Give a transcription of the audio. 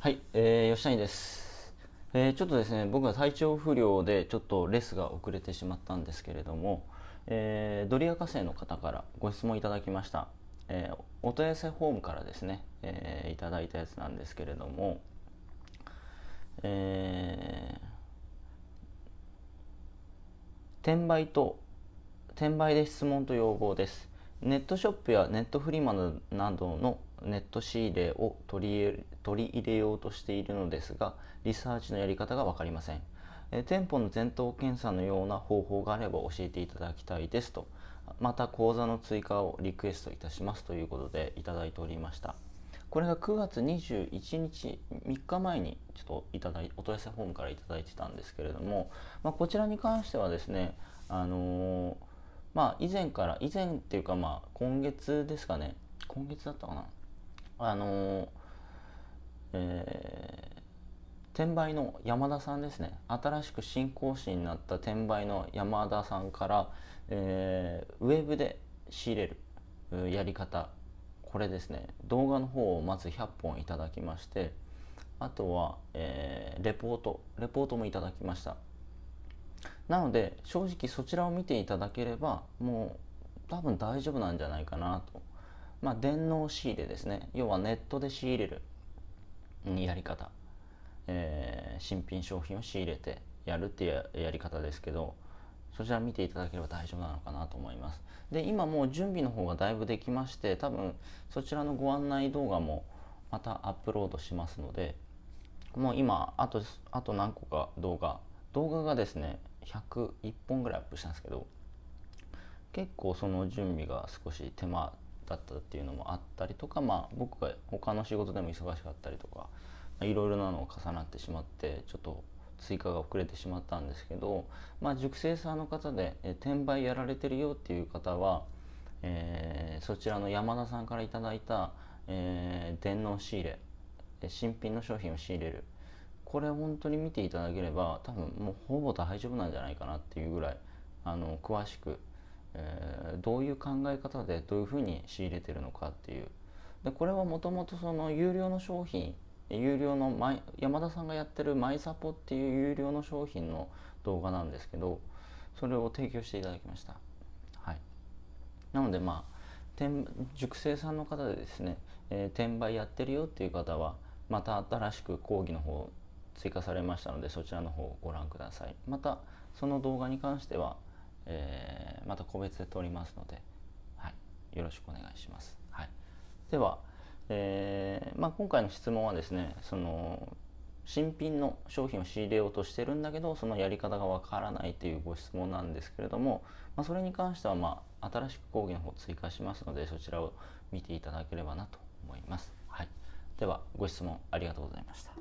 はい、えー、吉谷です、えー、ちょっとですね僕は体調不良でちょっとレスが遅れてしまったんですけれども、えー、ドリア博士の方からご質問いただきました、えー、お問い合わせフォームからですね、えー、いただいたやつなんですけれども、えー、転売と転売で質問と要望ですネットショップやネットフリマなどのネット仕入れを取り取り入れようとしているのですがリサーチのやり方が分かりません、え店舗の前頭検査のような方法があれば教えていただきたいですとまた講座の追加をリクエストいたしますということでいただいておりましたこれが9月21日3日前にちょっといただいお問い合わせフォームから頂いてたんですけれども、まあ、こちらに関してはですねあのー、まあ以前から以前っていうかまあ今月ですかね今月だったかなあのえー、転売の山田さんですね新しく新講師になった転売の山田さんから、えー、ウェブで仕入れるやり方これですね動画の方をまず100本いただきましてあとは、えー、レポートレポートもいただきましたなので正直そちらを見ていただければもう多分大丈夫なんじゃないかなとまあ、電脳仕入れですね要はネットで仕入れるやり方、えー、新品商品を仕入れてやるっていうやり方ですけどそちら見ていただければ大丈夫なのかなと思いますで今もう準備の方がだいぶできまして多分そちらのご案内動画もまたアップロードしますのでもう今あとあと何個か動画動画がですね101本ぐらいアップしたんですけど結構その準備が少し手間だったっていうのもあったりとか、まあ、僕が他の仕事でも忙しかったりとかいろいろなのが重なってしまってちょっと追加が遅れてしまったんですけど、まあ、熟成さんの方で、え転売やられてるよっていう方は、えー、そちらの山田さんから頂いた、えー、電脳仕入れ新品の商品を仕入れるこれ本当に見ていただければ多分もうほぼ大丈夫なんじゃないかなっていうぐらいあの詳しくえどういう考え方でどういうふうに仕入れてるのかっていうでこれはもともとその有料の商品有料のマイ山田さんがやってるマイサポっていう有料の商品の動画なんですけどそれを提供していただきました、はい、なのでまあ熟成さんの方でですね、えー、転売やってるよっていう方はまた新しく講義の方追加されましたのでそちらの方をご覧くださいまたその動画に関してはえー、また個別で取りますので、はい、よろしくお願いします。はい、では、えー、まあ、今回の質問はですねその新品の商品を仕入れようとしてるんだけどそのやり方がわからないというご質問なんですけれども、まあ、それに関しては、まあ、新しく講義の方追加しますのでそちらを見ていただければなと思います。はい、ではご質問ありがとうございました。